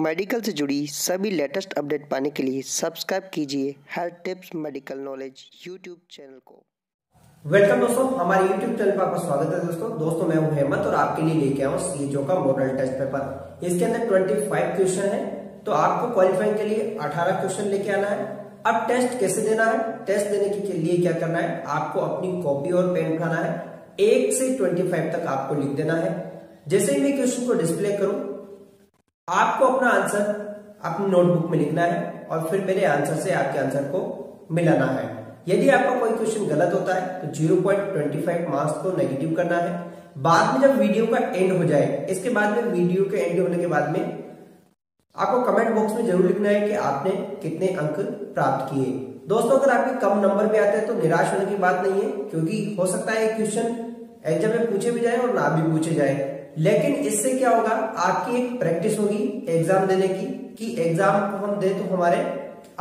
Medical से जुड़ी सभी लेटेस्ट अपडेट पाने के लिए सब्सक्राइब कीजिए health tips medical knowledge YouTube channel को वेलकम दोस्तों हमारे YouTube चैनल पर आपका स्वागत है दोस्तों दोस्तों मैं हूं हेमंत और आपके लिए लेके आया सीजो का मॉडल टेस्ट पेपर इसके अंदर 25 क्वेश्चन है तो आपको क्वालिफाइंग के लिए 18 क्वेश्चन लेके आना है अब टेस्ट कैसे देना है टेस्ट देने के लिए क्या करना है आपको अपनी कॉपी और पेन उठाना है एक से ट्वेंटी तक आपको लिख देना है जैसे ही मैं क्वेश्चन को डिस्प्ले करूं आपको अपना आंसर अपनी नोटबुक में लिखना है और फिर मेरे आंसर से आपके आंसर को मिलाना है यदि आपका कोई क्वेश्चन गलत होता है तो 0.25 मार्क्स को नेगेटिव करना है बाद में जब वीडियो का एंड हो जाए इसके बाद में वीडियो के एंड होने के बाद में आपको कमेंट बॉक्स में जरूर लिखना है कि आपने कितने अंक प्राप्त किए दोस्तों अगर आपके कम नंबर पे आते हैं तो निराश होने की बात नहीं है क्योंकि हो सकता है क्वेश्चन एग्जाम में पूछे भी जाए और ना भी पूछे जाए लेकिन इससे क्या होगा आपकी एक प्रैक्टिस होगी एग्जाम देने की कि एग्जाम को हम दे तो हमारे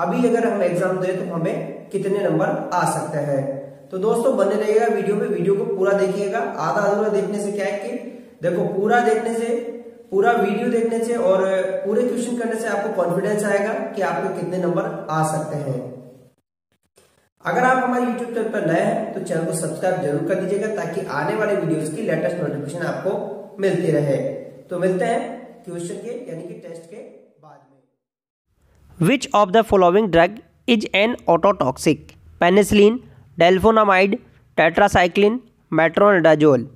अभी अगर हम एग्जाम दे तो हमें कितने नंबर आ सकते हैं तो दोस्तों बने रहिएगा वीडियो में वीडियो को पूरा देखिएगा आधा अधूरा देखने से क्या है कि देखो पूरा देखने से पूरा वीडियो देखने से और पूरे क्वेश्चन करने से आपको कॉन्फिडेंस आएगा कि आपको कितने नंबर आ सकते हैं अगर आप हमारे यूट्यूब चैनल पर नए हैं तो चैनल को सब्सक्राइब जरूर कर दीजिएगा ताकि आने वाले वीडियोस की लेटेस्ट नोटिफिकेशन आपको मिलती रहे तो मिलते हैं क्वेश्चन के यानी कि टेस्ट के बाद में which of the following drug is an ototoxic penicillin sulfonamide tetracycline metronidazole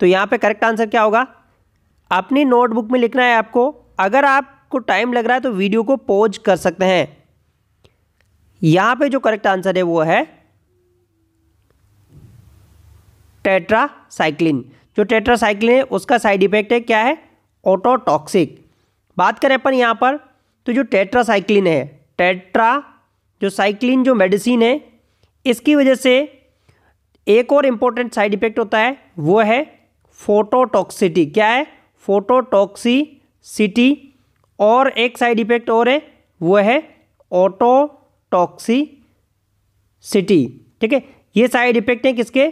तो यहाँ पे करेक्ट आंसर क्या होगा अपनी नोटबुक में लिखना है आपको अगर आपको टाइम लग रहा है तो वीडियो को पॉज कर सकते हैं यहाँ पे जो करेक्ट आंसर है वो है टेट्रासाइक्लिन जो टेट्रासाइक्लिन है उसका साइड इफेक्ट है क्या है ऑटोटॉक्सिक बात करें अपन यहाँ पर तो जो टेट्रासाइक्लिन है टेट्रा जो साइक्लिन जो मेडिसिन है इसकी वजह से एक और इम्पोर्टेंट साइड इफेक्ट होता है वो है फोटोटॉक्सिटी क्या है फोटोटॉक्सिसिटी और एक साइड इफेक्ट और है वो है ऑटो टॉक्सिसिटी ठीक है ये साइड इफेक्ट हैं किसके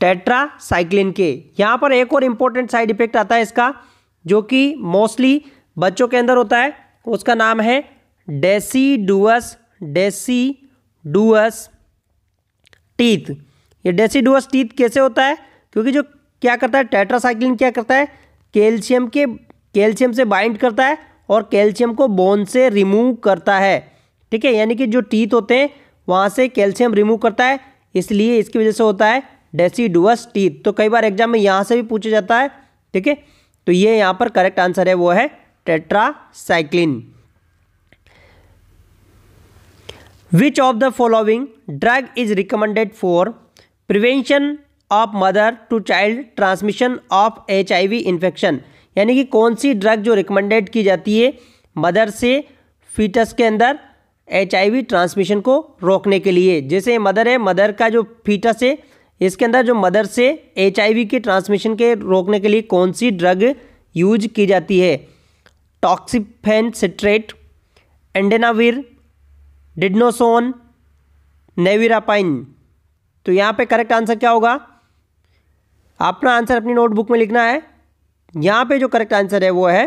टेट्रासाइक्लिन के यहाँ पर एक और इम्पोर्टेंट साइड इफेक्ट आता है इसका जो कि मोस्टली बच्चों के अंदर होता है उसका नाम है डेसीडुअस डेसीडुअस टीथ ये डेसीडुअस टीथ कैसे होता है क्योंकि जो क्या करता है टेट्रासाइक्लिन क्या करता है कैल्शियम के कैल्शियम से बाइंड करता है और कैल्शियम को बोन से रिमूव करता है ठीक है यानी कि जो टीथ होते हैं वहाँ से कैल्शियम रिमूव करता है इसलिए इसकी वजह से होता है डेसीडुअस टीथ तो कई बार एग्जाम में यहाँ से भी पूछा जाता है ठीक है तो ये यहाँ पर करेक्ट आंसर है वो है tetracycline which of the following drug is recommended for prevention of mother to child transmission of H infection यानी कि कौन सी ड्रग जो रिकमेंडेड की जाती है मदर से फीटस के अंदर एच ट्रांसमिशन को रोकने के लिए जैसे मदर है मदर का जो फीटस है इसके अंदर जो मदर से एच के ट्रांसमिशन के रोकने के लिए कौन सी ड्रग यूज की जाती है टॉक्सिफेन सिट्रेट एंडेनाविर डिडनोसोन नेविरापाइन तो यहाँ पे करेक्ट आंसर क्या होगा अपना आंसर अपनी नोटबुक में लिखना है यहाँ पे जो करेक्ट आंसर है वो है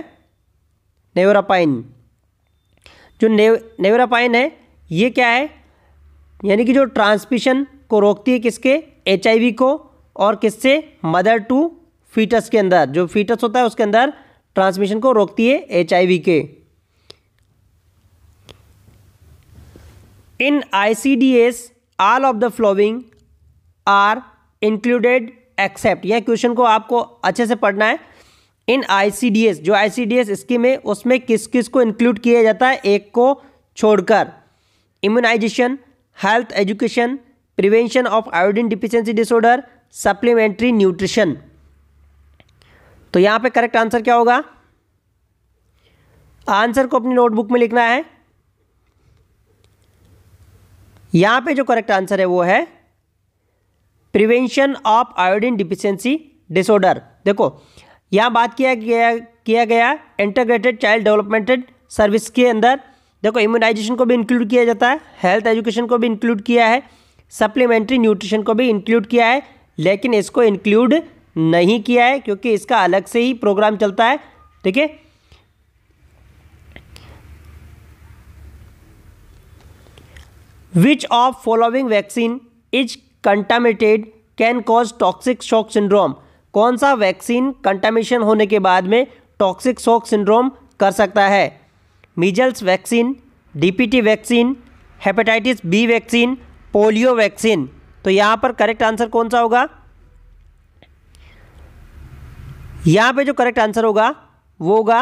नेवरापाइन जो नेव नेवरापाइन है ये क्या है यानी कि जो ट्रांसमिशन को रोकती है किसके एच को और किससे मदर टू फीटस के अंदर जो फीटस होता है उसके अंदर ट्रांसमिशन को रोकती है एच के in I C D S all of the following are included except यह क्वेश्चन को आपको अच्छे से पढ़ना है इन आईसीडीएस जो आईसीडीएस स्कीम है उसमें किस किस को इंक्लूड किया जाता है एक को छोड़कर immunization health education prevention of iodine deficiency disorder supplementary nutrition तो यहाँ पे करेक्ट आंसर क्या होगा आंसर को अपनी नोटबुक में लिखना है यहाँ पे जो करेक्ट आंसर है वो है prevention of iodine deficiency disorder देखो यहाँ बात किया गया किया गया इंटरग्रेटेड चाइल्ड डेवलपमेंटेड सर्विस के अंदर देखो इम्यूनाइजेशन को भी इंक्लूड किया जाता है हेल्थ एजुकेशन को भी इंक्लूड किया है सप्लीमेंट्री न्यूट्रिशन को भी इंक्लूड किया है लेकिन इसको इंक्लूड नहीं किया है क्योंकि इसका अलग से ही प्रोग्राम चलता है ठीक है which of following vaccine is contaminated can cause toxic shock syndrome कौन सा वैक्सीन कंटामेशन होने के बाद में टॉक्सिक शॉक सिंड्रोम कर सकता है measles vaccine DPT vaccine hepatitis B vaccine polio vaccine तो यहाँ पर करेक्ट आंसर कौन सा होगा यहाँ पे जो करेक्ट आंसर होगा वो होगा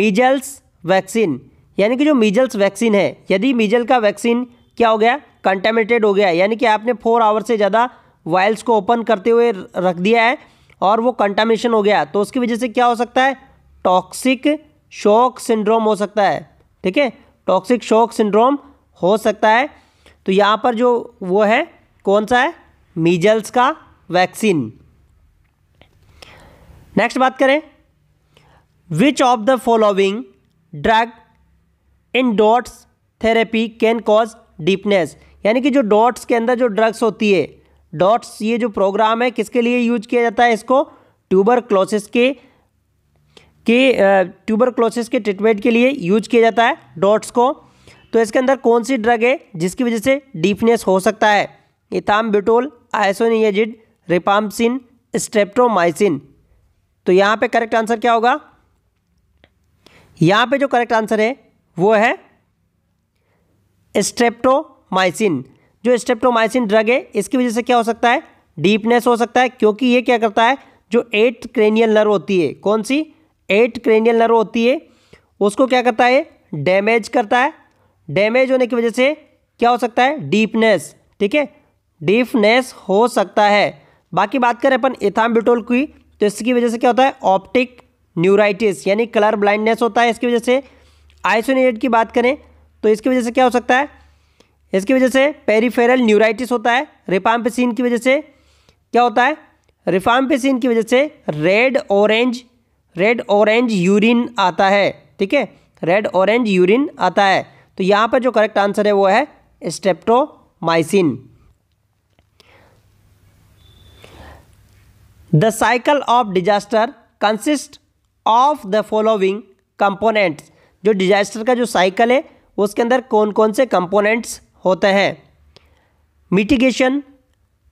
मीजल्स वैक्सीन यानी कि जो मीजल्स वैक्सीन है यदि मीजल का वैक्सीन क्या हो गया कंटेमिनेटेड हो गया यानी कि आपने फोर आवर से ज़्यादा वाइल्स को ओपन करते हुए रख दिया है और वो कंटामिनेशन हो गया तो उसकी वजह से क्या हो सकता है टॉक्सिक शॉक सिंड्रोम हो सकता है ठीक है टॉक्सिक शॉक सिंड्रोम हो सकता है तो यहाँ पर जो वो है कौन सा है मीजल्स का वैक्सीन नेक्स्ट बात करें which of the following drug in DOTS therapy can cause deafness यानी कि जो डॉट्स के अंदर जो ड्रग्स होती है डॉट्स ये जो प्रोग्राम है किसके लिए यूज किया जाता है इसको ट्यूबर क्लोसिस के के ट्यूबर क्लोसिस के ट्रीटमेंट के लिए यूज किया जाता है डॉट्स को तो इसके अंदर कौन सी ड्रग है जिसकी वजह से डीपनेस हो सकता है इथाम बिटोल आइसोनियाजिड रिपामसिन स्ट्रेप्टोमाइसिन तो यहाँ पे करेक्ट आंसर क्या होगा यहाँ पे जो करेक्ट आंसर है वो है स्ट्रेप्टोमाइसिन जो स्टेप्टोमाइसिन ड्रग है इसकी वजह से क्या हो सकता है डीपनेस हो सकता है क्योंकि ये क्या करता है जो एट क्रेनियल नर्व होती है कौन सी एट क्रेनियल नर्व होती है उसको क्या करता है डैमेज करता है डैमेज होने की वजह से क्या हो सकता है डीपनेस ठीक है डीपनेस हो सकता है बाकी बात करें अपन इथाम्बिटोल की तो इसकी वजह से क्या होता है ऑप्टिक न्यूराइटिस यानी कलर ब्लाइंडनेस होता है इसकी वजह से आइसोनेट की बात करें तो इसकी वजह से क्या हो सकता है इसकी वजह से पेरीफेरल न्यूराइटिस होता है रिफाम्पेसिन की वजह से क्या होता है रिफाम्पेसिन की वजह से red orange red orange urine आता है ठीक है रेड ऑरेंज यूरिन आता है तो यहाँ पर जो करेक्ट आंसर है वो है streptomycin the cycle of disaster consist of the following components जो डिजास्टर का जो साइकिल है उसके अंदर कौन कौन से कंपोनेंट्स होता है mitigation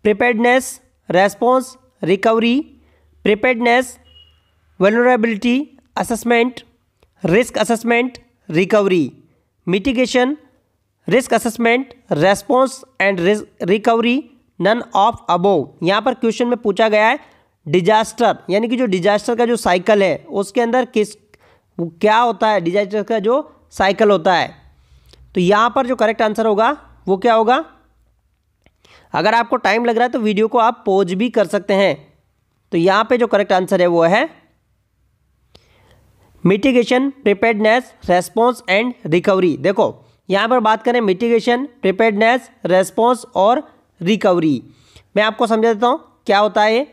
preparedness response recovery preparedness vulnerability assessment risk assessment recovery mitigation risk assessment response and recovery none of above यहाँ पर क्वेश्चन में पूछा गया है डिजास्टर यानी कि जो डिजास्टर का जो साइकिल है उसके अंदर किस क्या होता है डिजास्टर का जो साइकिल होता है तो यहाँ पर जो करेक्ट आंसर होगा वो क्या होगा अगर आपको टाइम लग रहा है तो वीडियो को आप पॉज भी कर सकते हैं तो यहाँ पे जो करेक्ट आंसर है वो है mitigation preparedness response and recovery देखो यहाँ पर बात करें मिटिगेशन प्रिपेडनेस रेस्पॉन्स और रिकवरी मैं आपको समझा देता हूँ क्या होता है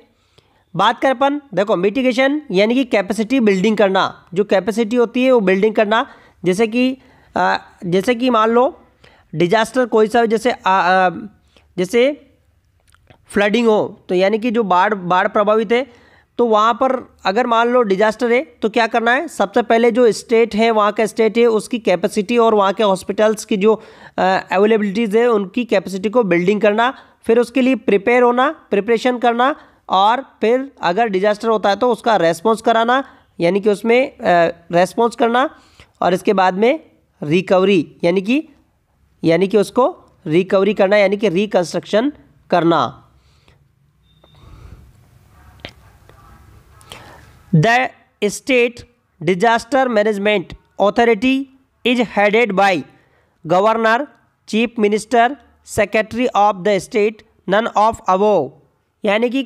बात कर अपन देखो मिटिगेशन यानी कि कैपेसिटी बिल्डिंग करना जो कैपेसिटी होती है वो बिल्डिंग करना जैसे कि जैसे कि मान लो डिजास्टर कोई सा जैसे आ, आ, जैसे फ्लडिंग हो तो यानी कि जो बाढ़ बाढ़ प्रभावित है तो वहाँ पर अगर मान लो डिजास्टर है तो क्या करना है सबसे पहले जो स्टेट है वहाँ का स्टेट है उसकी कैपेसिटी और वहाँ के हॉस्पिटल्स की जो अवेलेबिलिटीज़ है उनकी कैपेसिटी को बिल्डिंग करना फिर उसके लिए प्रिपेयर होना प्रिपरेशन करना और फिर अगर डिजास्टर होता है तो उसका रेस्पॉन्स कराना यानी कि उसमें रेस्पॉन्स करना और इसके बाद में रिकवरी यानी कि यानी कि उसको रिकवरी करना यानी कि रिकंस्ट्रक्शन करना the state disaster management authority is headed by governor chief minister secretary of the state none of above यानी कि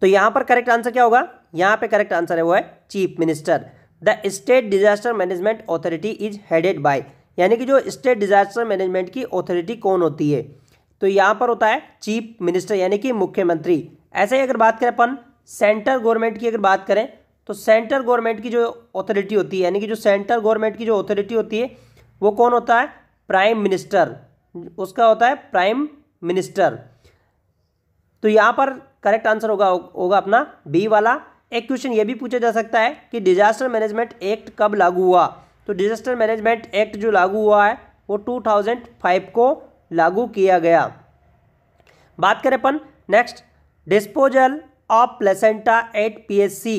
तो यहां पर करेक्ट आंसर क्या होगा यहां पे करेक्ट आंसर है वो है chief minister the state disaster management authority is headed by यानी कि जो स्टेट डिजास्टर मैनेजमेंट की अथॉरिटी कौन होती है तो यहाँ पर होता है चीफ मिनिस्टर यानी कि मुख्यमंत्री ऐसे ही अगर बात करें अपन सेंटर गवर्नमेंट की अगर बात करें तो सेंटर गवर्नमेंट की जो अथॉरिटी होती है यानी कि जो सेंटर गवर्नमेंट की जो अथॉरिटी होती है वो कौन होता है प्राइम मिनिस्टर उसका होता है प्राइम मिनिस्टर तो यहाँ पर करेक्ट आंसर होगा होगा अपना बी वाला एक क्वेश्चन ये भी पूछा जा सकता है कि डिजास्टर मैनेजमेंट एक्ट कब लागू हुआ तो डिजास्टर मैनेजमेंट एक्ट जो लागू हुआ है वो 2005 को लागू किया गया बात करें अपन next disposal of placenta at PSC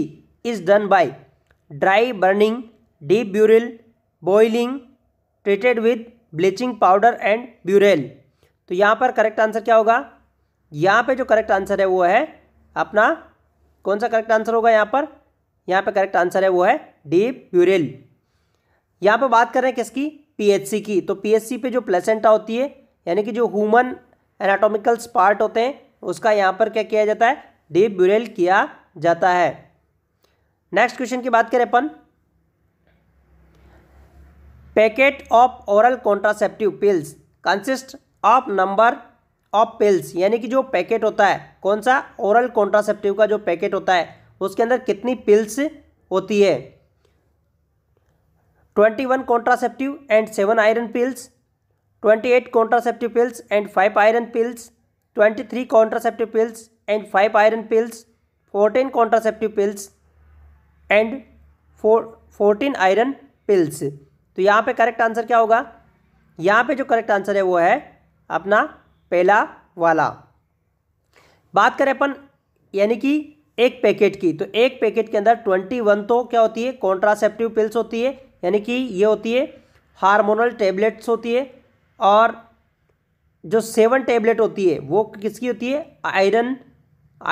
is done by dry burning deep burial boiling treated with bleaching powder and burial तो यहाँ पर करेक्ट आंसर क्या होगा यहाँ पे जो करेक्ट आंसर है वो है अपना कौन सा करेक्ट आंसर होगा यहाँ पर यहाँ पर करेक्ट आंसर है वो है डी प्यूरिल यहाँ पर बात कर रहे हैं किसकी पीएचसी की तो पीएचसी पे जो प्लेसेंटा होती है यानी कि जो ह्यूमन एनाटोमिकल्स पार्ट होते हैं उसका यहाँ पर क्या किया जाता है डी ब्यूरेल किया जाता है नेक्स्ट क्वेश्चन की बात करें अपन packet of oral contraceptive pills consist of number of pills यानी कि जो पैकेट होता है कौन सा ओरल कॉन्ट्रासेप्टिव का जो पैकेट होता है उसके अंदर कितनी पिल्स होती है twenty one contraceptive and seven iron pills twenty eight contraceptive pills and five iron pills twenty three contraceptive pills and five iron pills fourteen contraceptive pills and fourteen iron pills तो यहाँ पे correct answer क्या होगा यहाँ पे जो correct answer है वो है अपना पहला वाला बात करें अपन यानी कि एक पैकेट की तो एक पैकेट के अंदर ट्वेंटी वन तो क्या होती है कॉन्ट्रासेप्टिव पिल्स होती है यानी कि ये होती है हार्मोनल टेबलेट्स होती है और जो सेवन टेबलेट होती है वो किसकी होती है आयरन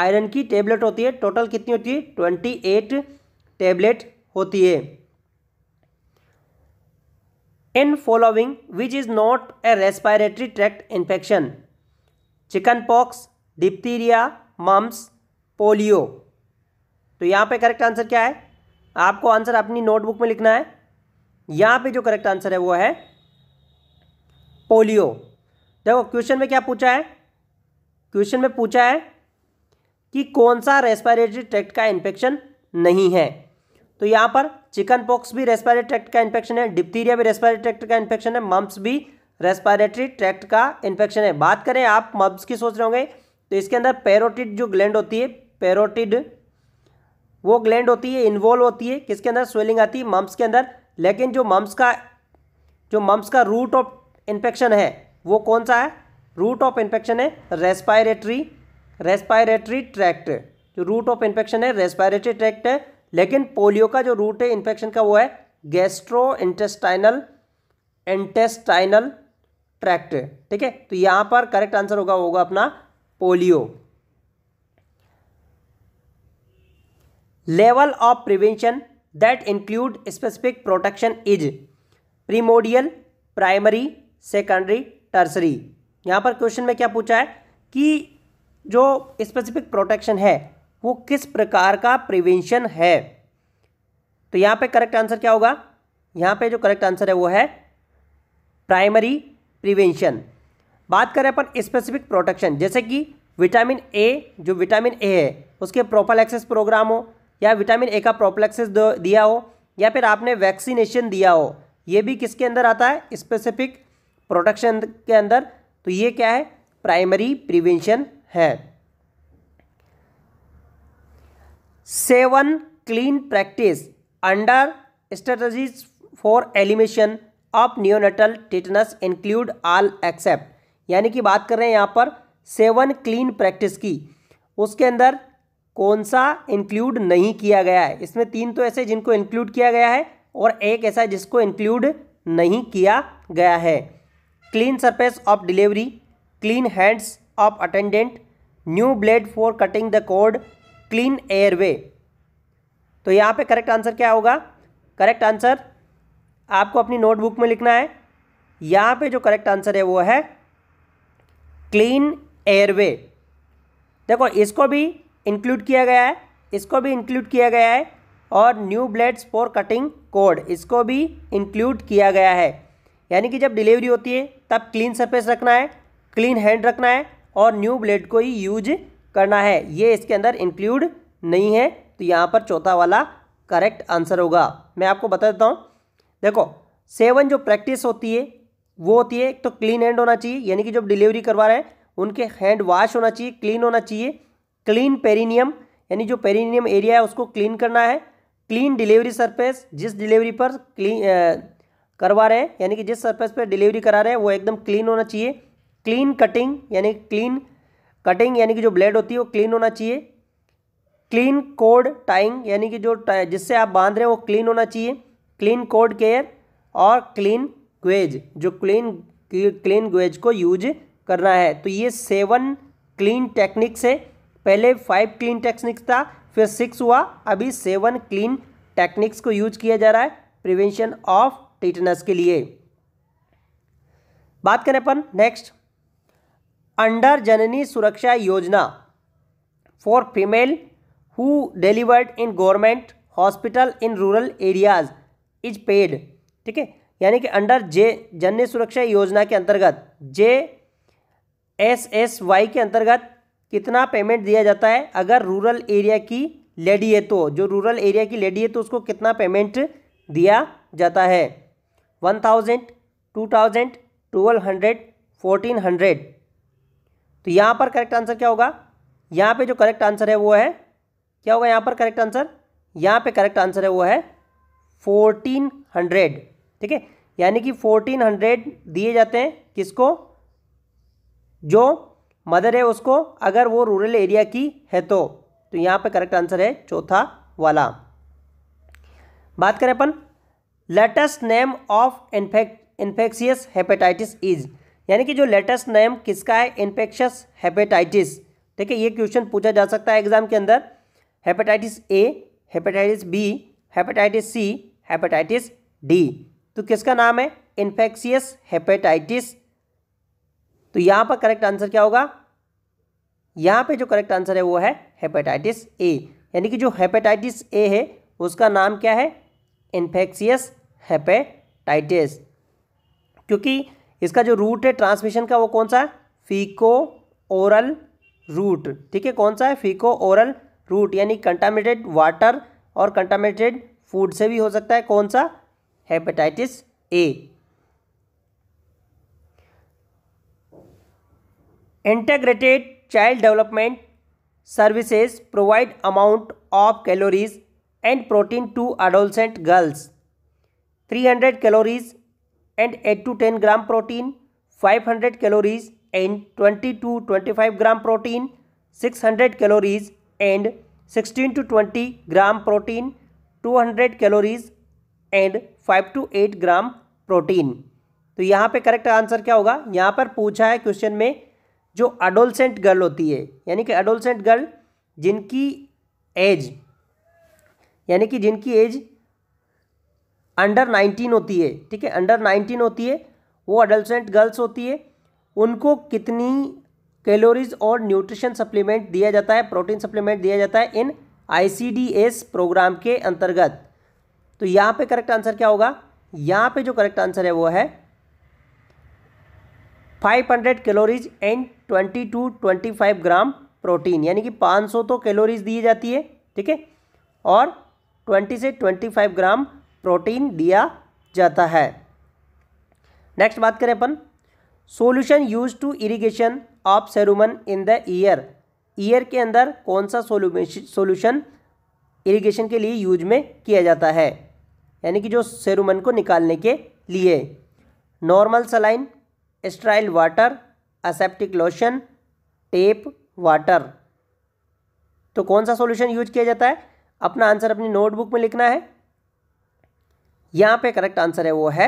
आयरन की टेबलेट होती है टोटल कितनी होती है ट्वेंटी एट टेबलेट होती है in following which is not a respiratory tract infection chickenpox diphtheria mumps polio तो यहाँ पे करेक्ट आंसर क्या है आपको आंसर अपनी नोटबुक में लिखना है यहाँ पे जो करेक्ट आंसर है वो है पोलियो देखो क्वेश्चन में क्या पूछा है क्वेश्चन में पूछा है कि कौन सा रेस्पायरेटरी ट्रैक्ट का इन्फेक्शन नहीं है तो यहाँ पर चिकन पॉक्स भी रेस्पायरेटरी ट्रैक्ट का इन्फेक्शन है डिप्थीरिया भी रेस्पायरेटरी ट्रैक्ट का इन्फेक्शन है मम्स भी रेस्पायरेटरी ट्रैक्ट का इन्फेक्शन है बात करें आप मब्स की सोच रहे होंगे तो इसके अंदर पैरोटिड जो ग्लैंड होती है पैरोटिड वो ग्लैंड होती है इन्वॉल्व होती है किसके अंदर स्वेलिंग आती है मम्स के अंदर लेकिन जो मम्स का जो मम्स का रूट ऑफ इन्फेक्शन है वो कौन सा है रूट ऑफ इन्फेक्शन है रेस्पायरेटरी रेस्पायरेटरी ट्रैक्ट जो रूट ऑफ इन्फेक्शन है रेस्पायरेटरी ट्रैक्ट है लेकिन पोलियो का जो रूट है इन्फेक्शन का वो है गैस्ट्रो इंटेस्टाइनल इंटेस्टाइनल ट्रैक्ट ठीक है तो यहां पर करेक्ट आंसर होगा होगा अपना polio level of prevention that include specific protection is primordial primary secondary tertiary यहां पर क्वेश्चन में क्या पूछा है कि जो स्पेसिफिक प्रोटेक्शन है वो किस प्रकार का प्रिवेंशन है तो यहां पे करेक्ट आंसर क्या होगा यहाँ पे जो करेक्ट आंसर है वो है प्राइमरी प्रिवेंशन बात करें अपन स्पेसिफिक प्रोटेक्शन जैसे कि विटामिन ए जो विटामिन ए है उसके प्रॉपर एक्सेस प्रोग्राम हो या विटामिन ए का प्रॉपर एक्सेस दिया हो या फिर आपने वैक्सीनेशन दिया हो ये भी किसके अंदर आता है स्पेसिफिक प्रोटेक्शन के अंदर तो ये क्या है प्राइमरी प्रिवेंशन है seven clean practice under strategies for elimination of neonatal tetanus include all except यानी कि बात कर रहे हैं यहाँ पर सेवन क्लीन प्रैक्टिस की उसके अंदर कौन सा इंक्लूड नहीं किया गया है इसमें तीन तो ऐसे जिनको इंक्लूड किया गया है और एक ऐसा जिसको इंक्लूड नहीं किया गया है clean surface of delivery clean hands of attendant new blade for cutting the cord clean airway तो यहाँ पे करेक्ट आंसर क्या होगा करेक्ट आंसर आपको अपनी नोटबुक में लिखना है यहाँ पे जो करेक्ट आंसर है वो है क्लीन एयरवे देखो इसको भी इंक्लूड किया गया है इसको भी इंक्लूड किया गया है और new blades for cutting cord इसको भी इंक्लूड किया गया है यानी कि जब डिलीवरी होती है तब क्लीन सरफेस रखना है क्लीन हैंड रखना है और न्यू ब्लेड को ही यूज करना है ये इसके अंदर इंक्लूड नहीं है तो यहाँ पर चौथा वाला करेक्ट आंसर होगा मैं आपको बता देता हूँ देखो सेवन जो प्रैक्टिस होती है वो होती है एक तो क्लीन हैंड होना चाहिए यानी कि जब डिलीवरी करवा रहे हैं उनके हैंड वॉश होना चाहिए क्लीन होना चाहिए क्लीन पेरिनियम यानी जो पेरिनियम एरिया है उसको क्लीन करना है क्लीन डिलीवरी सरफेस जिस डिलीवरी पर क्लीन करवा रहे हैं यानी कि जिस सरफेस पर डिलीवरी करा रहे हैं वो एकदम क्लीन होना चाहिए क्लीन कटिंग यानी क्लीन कटिंग यानी कि जो ब्लेड होती है वो क्लीन होना चाहिए क्लीन कोड टाइंग यानी कि जो जिससे आप बांध रहे हैं वो क्लीन होना चाहिए क्लीन कोड केयर और क्लीन ग्वेज जो क्लीन क्लीन ग्वेज को यूज करना है तो ये सेवन क्लीन टेक्निक्स है पहले फाइव क्लीन टेक्निक्स था फिर सिक्स हुआ अभी सेवन क्लीन टेक्निक्स को यूज किया जा रहा है प्रिवेंशन ऑफ टिटनस के लिए बात करें अपन next under Janani Suraksha Yojana for female who delivered in government hospital in rural areas is paid ठीक है यानी कि अंडर जे जन्य सुरक्षा योजना के अंतर्गत जे एस एस वाई के अंतर्गत कितना पेमेंट दिया जाता है अगर रूरल एरिया की लेडी है तो जो रूरल एरिया की लेडी है तो उसको कितना पेमेंट दिया जाता है one thousand two thousand twelve hundred fourteen hundred तो यहाँ पर करेक्ट आंसर क्या होगा यहाँ पे जो करेक्ट आंसर है वो है क्या होगा यहाँ पर करेक्ट आंसर यहाँ पे करेक्ट आंसर है वो है फोर्टीन हंड्रेड ठीक है यानी कि फोर्टीन हंड्रेड दिए जाते हैं किसको जो मदर है उसको अगर वो रूरल एरिया की है तो तो यहाँ पे करेक्ट आंसर है चौथा वाला बात करें अपन latest name of infect infectious hepatitis is यानी कि जो लेटेस्ट नेम किसका है इन्फेक्शियस हेपेटाइटिस ठीक है ये क्वेश्चन पूछा जा सकता है एग्जाम के अंदर hepatitis A hepatitis B hepatitis C hepatitis D तो किसका नाम है इन्फेक्शियस हेपेटाइटिस तो यहाँ पर करेक्ट आंसर क्या होगा यहाँ पे जो करेक्ट आंसर है वो है हेपेटाइटिस ए यानी कि जो हेपेटाइटिस ए है उसका नाम क्या है इन्फेक्शियस हेपेटाइटिस क्योंकि इसका जो रूट है ट्रांसमिशन का वो कौन सा है फीको ओरल रूट ठीक है कौन सा है फीको ओरल रूट यानी कंटामिनेटेड वाटर और कंटामिनेटेड फूड से भी हो सकता है कौन सा hepatitis A integrated child development services provide amount of calories and protein to adolescent girls 300 calories and 8 to 10 gram protein 500 calories and 20 to 25 gram protein 600 calories and 16 to 20 gram protein 200 calories and 5 to 8 gram protein तो यहाँ पे correct answer क्या होगा यहाँ पर पूछा है question में जो अडोलसेंट गर्ल होती है यानी कि अडोलसेंट गर्ल जिनकी एज यानी कि जिनकी एज अंडर नाइनटीन होती है ठीक है अंडर नाइनटीन होती है वो अडोलसेंट गर्ल्स होती है उनको कितनी कैलोरीज और न्यूट्रिशन सप्लीमेंट दिया जाता है प्रोटीन सप्लीमेंट दिया जाता है इन आईसीडीएस प्रोग्राम के अंतर्गत तो यहाँ पे करेक्ट आंसर क्या होगा यहाँ पे जो करेक्ट आंसर है वो है 500 calories and twenty two five gram protein यानी कि 500 तो कैलोरीज दी जाती है ठीक है और 20 से 25 ग्राम प्रोटीन दिया जाता है नेक्स्ट बात करें अपन solution use to irrigation of cerumen in the ear ear के अंदर कौन सा सोल्यूशन इरिगेशन के लिए यूज में किया जाता है यानी कि जो सेरुमन को निकालने के लिए normal saline sterile water aseptic lotion tap water तो कौन सा सॉल्यूशन यूज किया जाता है अपना आंसर अपनी नोटबुक में लिखना है यहाँ पे करेक्ट आंसर है वो है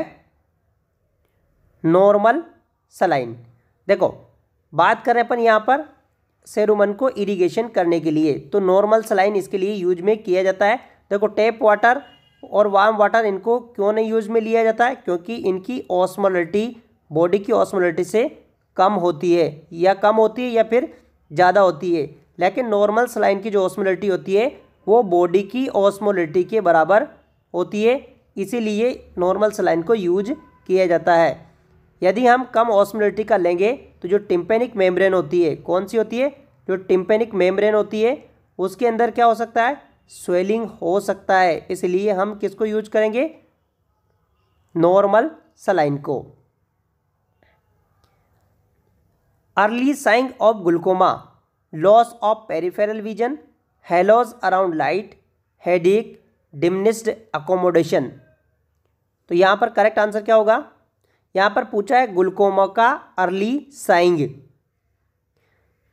नॉर्मल सलाइन देखो बात करें अपन यहाँ पर सेरुमन को इरिगेशन करने के लिए तो नॉर्मल सलाइन इसके लिए यूज में किया जाता है देखो टैप वाटर और वार्म वाटर इनको क्यों नहीं यूज में लिया जाता है क्योंकि इनकी ऑस्मोलिटी बॉडी की ऑस्मोलिटी से कम होती है या कम होती है या फिर ज़्यादा होती है लेकिन नॉर्मल सलाइन की जो ऑस्मोलिटी होती है वो बॉडी की ऑस्मोलिटी के बराबर होती है इसीलिए नॉर्मल सलाइन को यूज किया जाता है यदि हम कम ऑस्मोलिटी का लेंगे तो जो टिम्पेनिक मेम्ब्रेन होती है कौन सी होती है जो टिम्पेनिक मेम्ब्रेन होती है उसके अंदर क्या हो सकता है स्वेलिंग हो सकता है इसलिए हम किसको यूज करेंगे नॉर्मल सलाइन को early sign of glaucoma loss of peripheral vision halos around light headache diminished accommodation तो यहाँ पर करेक्ट आंसर क्या होगा यहाँ पर पूछा है गुलकोमा का अर्ली साइंग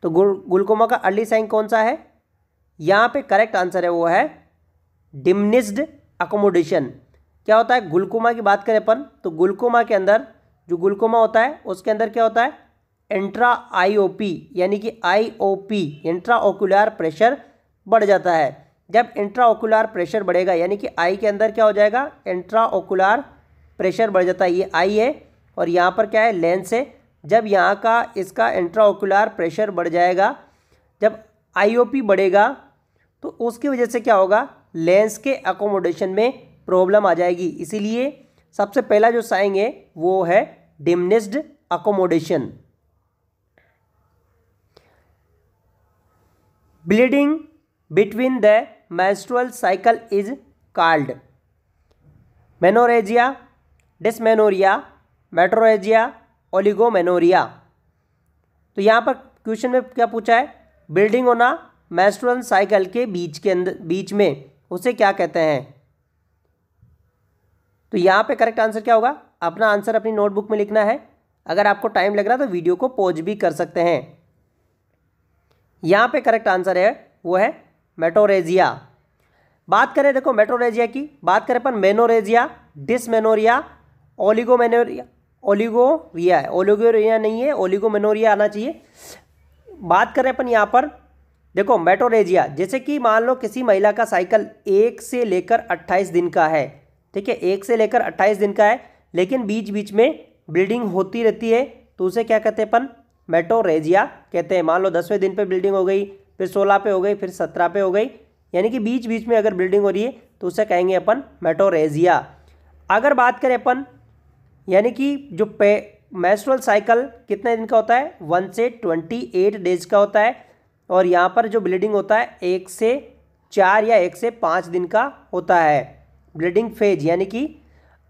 तो गुलकोमा का अर्ली साइंग कौन सा है यहाँ पे करेक्ट आंसर है वो है डिमनिस्ड अकोमोडेशन क्या होता है गुलकोमा की बात करें अपन तो गुलकोमा के अंदर जो गुलकोमा होता है उसके अंदर क्या होता है एंट्रा आईओपी यानी कि आईओपी ओकुलर प्रेशर बढ़ जाता है जब इंट्रा ओकुलर प्रेशर बढ़ेगा यानी कि आई के अंदर क्या हो जाएगा ओकुलर प्रेशर बढ़ जाता है ये आई है और यहाँ पर क्या है लेंस है जब यहाँ का इसका इंट्राओकुलर प्रेशर बढ़ जाएगा जब आईओपी बढ़ेगा तो उसकी वजह से क्या होगा लेंस के अकोमोडेशन में प्रॉब्लम आ जाएगी इसीलिए सबसे पहला जो साइन है वो है diminished accommodation bleeding between the menstrual cycle is called menorrhagia dysmenorrhoea metrorrhagia oligomenorrhoea तो यहाँ पर क्वेश्चन में क्या पूछा है बिल्डिंग होना मेस्ट्रल साइकिल के बीच के अंदर बीच में उसे क्या कहते हैं तो यहाँ पे करेक्ट आंसर क्या होगा अपना आंसर अपनी नोटबुक में लिखना है अगर आपको टाइम लग रहा है तो वीडियो को पॉज भी कर सकते हैं यहाँ पे करेक्ट आंसर है वो है मेटोरेजिया बात करें देखो मेट्रोरेजिया की बात करें अपन मेनोरेजिया डिसमेनोरिया ओलिगोमेनोरिया ओलिगोविया है ओलिगोरिया नहीं है ओलिगोमेनोरिया आना चाहिए बात करें अपन यहाँ पर देखो मेटोरेजिया जैसे कि मान लो किसी महिला का साइकिल एक से लेकर अट्ठाईस दिन का है ठीक है एक से लेकर अट्ठाईस दिन का है लेकिन बीच बीच में ब्लीडिंग होती रहती है तो उसे क्या कहते हैं अपन मेटोरेजिया कहते हैं मान लो दसवें दिन पर ब्लीडिंग हो गई फिर सोलह पे हो गई फिर सत्रह पे हो गई यानी कि बीच बीच में अगर ब्लीडिंग हो रही है तो उसे कहेंगे अपन मेटोरेजिया अगर बात करें अपन यानी कि जो पे मैस्ट्रल साइकिल कितने दिन का होता है वन से ट्वेंटी एट डेज का होता है और यहाँ पर जो ब्लीडिंग होता है एक से चार या एक से पाँच दिन का होता है ब्लीडिंग फेज यानी कि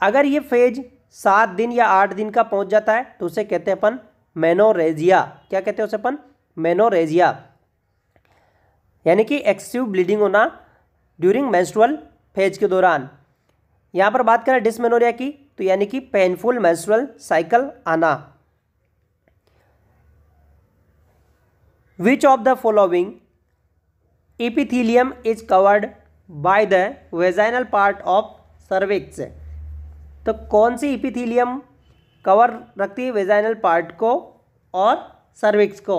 अगर ये फेज सात दिन या आठ दिन का पहुँच जाता है तो उसे कहते हैं अपन मेनोरेजिया क्या कहते हैं उसे अपन मेनोरेजिया यानी कि एक्सेसिव ब्लीडिंग होना ड्यूरिंग मैंस्ट्रल फेज के दौरान यहाँ पर बात करें डिसमेनोरिया की तो यानी कि पेनफुल मैंसुरल साइकिल आना which of the following epithelium is covered by the vaginal part of cervix तो कौन सी इपिथीलियम कवर रखती है वेजाइनल पार्ट को और सर्विक्स को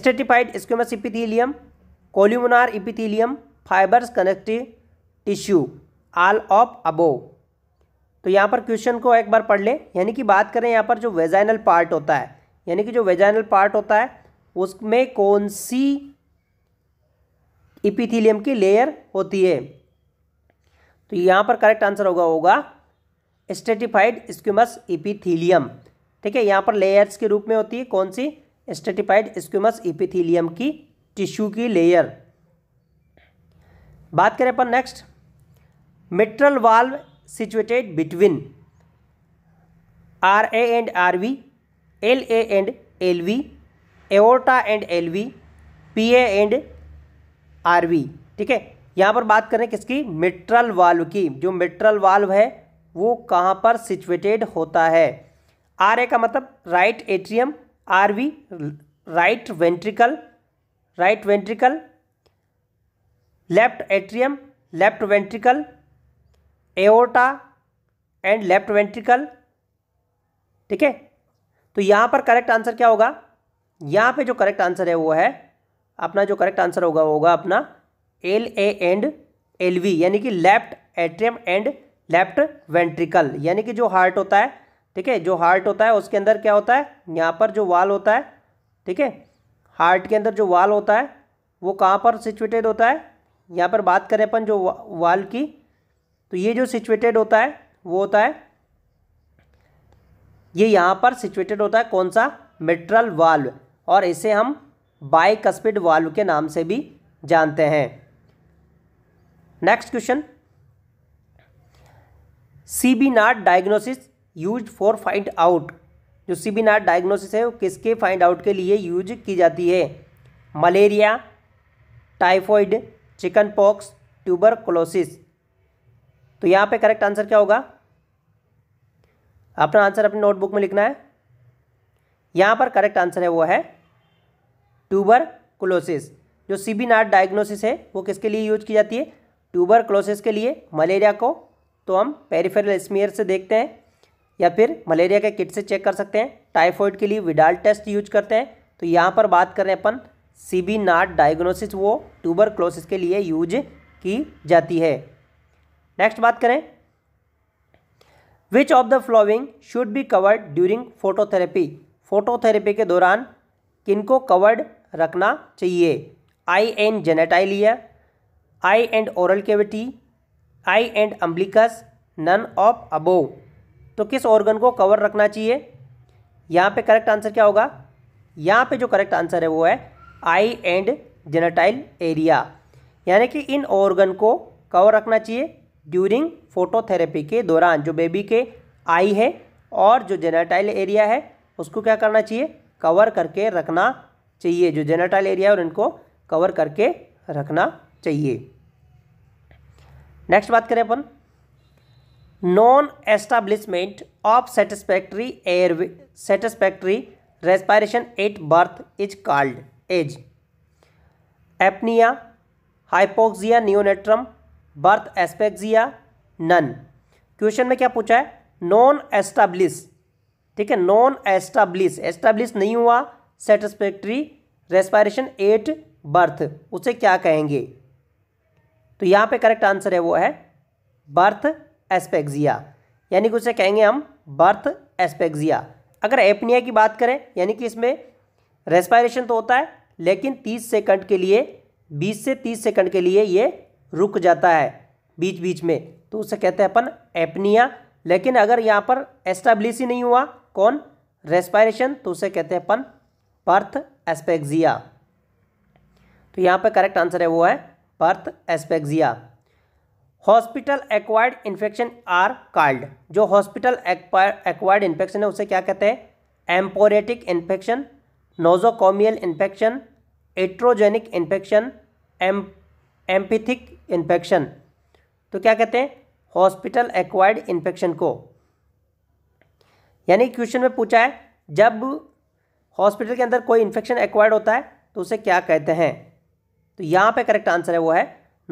stratified squamous epithelium columnar epithelium fibres connective tissue all of above तो यहाँ पर क्वेश्चन को एक बार पढ़ ले यानी कि बात करें यहाँ पर जो वेजाइनल पार्ट होता है यानी कि जो वेजाइनल पार्ट होता है उसमें कौन सी इपिथीलियम की लेयर होती है तो यहाँ पर करेक्ट आंसर होगा होगा स्टेटिफाइड स्क्यूमस इपिथीलियम ठीक है यहाँ पर लेयर्स के रूप में होती है कौन सी स्टेटिफाइड स्क्यूमस इपिथीलियम की टिश्यू की लेयर बात करें अपन next mitral valve situated between RA and RV, LA and LV, aorta and LV, PA and RV. ठीक है यहाँ पर बात करें किसकी मिट्रल वाल्व की जो मिट्रल वाल्व है वो कहाँ पर सिचुएटेड होता है आर ए का मतलब right atrium R V right ventricle right ventricle left atrium left ventricle aorta and left ventricle ठीक है तो यहाँ पर करेक्ट आंसर क्या होगा यहाँ पे जो करेक्ट आंसर है वो है अपना जो करेक्ट आंसर होगा वो होगा अपना L A and L V यानी कि left atrium and left ventricle यानी कि जो हार्ट होता है ठीक है जो हार्ट होता है उसके अंदर क्या होता है यहाँ पर जो वाल होता है ठीक है हार्ट के अंदर जो वाल होता है वो कहाँ पर सिचुएटेड होता है यहाँ पर बात करें अपन जो वाल की तो ये जो सिचुएटेड होता है वो होता है ये यहाँ पर सिचुएटेड होता है कौन सा मेट्रल वाल्व और इसे हम बाई कस्पिड वाल्व के नाम से भी जानते हैं next question C B NAAT diagnosis use for find out जो सी बी नाट डायग्नोसिस है वो किसके फाइंड आउट के लिए यूज की जाती है malaria typhoid chicken pox tuberculosis तो यहाँ पे करेक्ट आंसर क्या होगा अपना आंसर अपने नोटबुक में लिखना है यहाँ पर करेक्ट आंसर है वो है ट्यूबर क्लोसिस जो सीबी नाट डायग्नोसिस है वो किसके लिए यूज की जाती है ट्यूबर क्लोसिस के लिए मलेरिया को तो हम पेरीफेरल स्मियर से देखते हैं या फिर मलेरिया के किट से चेक कर सकते हैं टाइफॉइड के लिए विडाल टेस्ट यूज करते हैं तो यहाँ पर बात करें अपन सीबी नाट डायग्नोसिस वो ट्यूबर क्लोसिस के लिए यूज की जाती है नेक्स्ट बात करें which of the following should be covered during phototherapy phototherapy के दौरान किनको कवर्ड रखना चाहिए eye and genitalia eye and oral cavity eye and umbilicus none of above तो किस ऑर्गन को कवर रखना चाहिए यहाँ पे करेक्ट आंसर क्या होगा यहाँ पे जो करेक्ट आंसर है वो है आई एंड जेनेटाइल एरिया यानी कि इन ऑर्गन को कवर रखना चाहिए ड्यूरिंग फोटोथेरेपी के दौरान जो बेबी के आई है और जो जेनाटाइल एरिया है उसको क्या करना चाहिए कवर करके रखना चाहिए जो जेनाटाइल एरिया है और इनको कवर करके रखना चाहिए नेक्स्ट बात करें अपन non establishment of satisfactory airway satisfactory respiration at birth is called as apnoea hypoxia neonatorum birth asphyxia none question में क्या पूछा है नॉन एस्टाब्लिश ठीक है नॉन एस्टाब्लिश एस्टाब्लिश नहीं हुआ सेटिस्फेक्ट्री रेस्पायरेशन एट बर्थ उसे क्या कहेंगे तो यहाँ पे करेक्ट आंसर है वो है बर्थ एस्पेक्सिया यानी कि उसे कहेंगे हम बर्थ एस्पेक्सिया अगर एपनिया की बात करें यानी कि इसमें रेस्पायरेशन तो होता है लेकिन 30 सेकंड के लिए 20 से 30 सेकंड के लिए ये रुक जाता है बीच बीच में तो उसे कहते हैं अपन एपनिया लेकिन अगर यहाँ पर एस्टाब्लिश ही नहीं हुआ कौन रेस्पायरेशन तो उसे कहते हैं अपन पर्थ एस्पेक्जिया तो यहाँ पर करेक्ट आंसर है वो है birth asphyxia hospital acquired infection are called जो हॉस्पिटल एक्वायर्ड इन्फेक्शन है उसे क्या कहते हैं emporiatic infection nosocomial infection iatrogenic infection एम एम्पिथिक इन्फेक्शन तो क्या कहते हैं हॉस्पिटल एक्वायर्ड इन्फेक्शन को यानी क्वेश्चन में पूछा है जब हॉस्पिटल के अंदर कोई इन्फेक्शन एक्वायर्ड होता है तो उसे क्या कहते हैं तो यहाँ पे करेक्ट आंसर है वो है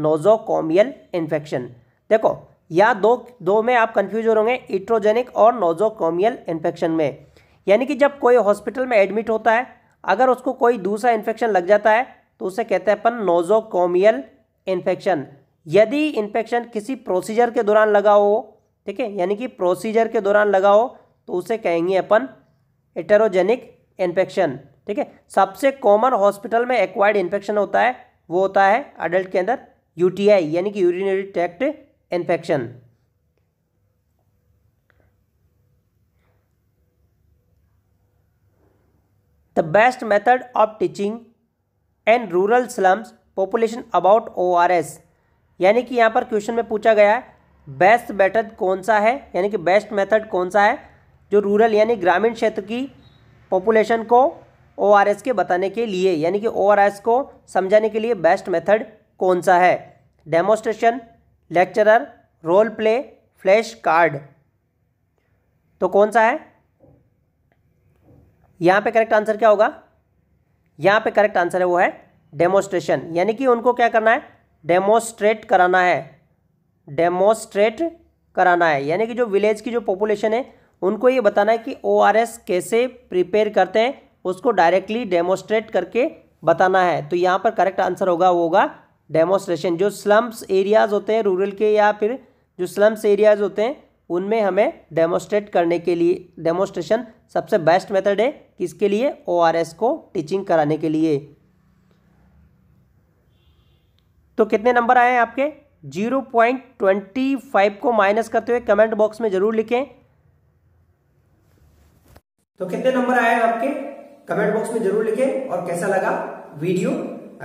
नोजोकोमियल इन्फेक्शन देखो या दो दो में आप कंफ्यूज हो होंगे इट्रोजेनिक और नोजोकोमियल इन्फेक्शन में यानी कि जब कोई हॉस्पिटल में एडमिट होता है अगर उसको कोई दूसरा इन्फेक्शन लग जाता है तो उसे कहते हैं अपन नोजोकोमियल इन्फेक्शन यदि इन्फेक्शन किसी प्रोसीजर के दौरान लगा हो ठीक है यानी कि प्रोसीजर के दौरान लगा हो तो उसे कहेंगे अपन एटेरोजेनिक इन्फेक्शन ठीक है सबसे कॉमन हॉस्पिटल में एक्वायर्ड इन्फेक्शन होता है वो होता है अडल्ट के अंदर यूटीआई यानी कि urinary tract infection the best method of teaching and rural slums population about O R S यानी कि यहाँ पर क्वेश्चन में पूछा गया है बेस्ट मेथड कौन सा है यानी कि बेस्ट मेथड कौन सा है जो रूरल यानी ग्रामीण क्षेत्र की पॉपुलेशन को ओ आर एस के बताने के लिए यानी कि ओ आर एस को समझाने के लिए बेस्ट मेथड कौन सा है demonstration lecturer role play flash card तो कौन सा है यहाँ पे करेक्ट आंसर क्या होगा यहाँ पे करेक्ट आंसर है वो है डेमोस्ट्रेशन यानी कि उनको क्या करना है डेमोस्ट्रेट कराना है डेमोस्ट्रेट कराना है यानी कि जो विलेज की जो पॉपुलेशन है उनको ये बताना है कि ओ कैसे प्रिपेयर करते हैं उसको डायरेक्टली डेमोस्ट्रेट करके बताना है तो यहाँ पर करेक्ट आंसर होगा वो होगा डेमोस्ट्रेशन जो स्लम्स एरियाज होते हैं रूरल के या फिर जो स्लम्स एरियाज होते हैं उनमें हमें डेमोस्ट्रेट करने के लिए डेमोस्ट्रेशन सबसे बेस्ट मेथड है किसके लिए ओ को टीचिंग कराने के लिए तो कितने नंबर आए हैं आपके जीरो पॉइंट ट्वेंटी फाइव को माइनस करते हुए कमेंट बॉक्स में जरूर लिखें तो कितने नंबर आए हैं आपके कमेंट बॉक्स में जरूर लिखें और कैसा लगा वीडियो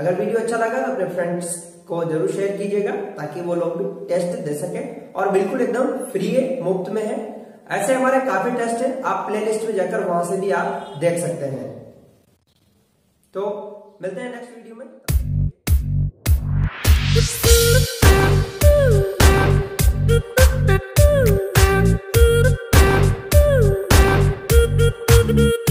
अगर वीडियो अच्छा लगा तो अपने फ्रेंड्स को जरूर शेयर कीजिएगा ताकि वो लोग भी टेस्ट दे सके और बिल्कुल एकदम फ्री है मुफ्त में है ऐसे हमारे काफी टेस्ट है आप लिस्ट में जाकर वहां से भी आप देख सकते हैं तो मिलते हैं नेक्स्ट वीडियो में Thank you.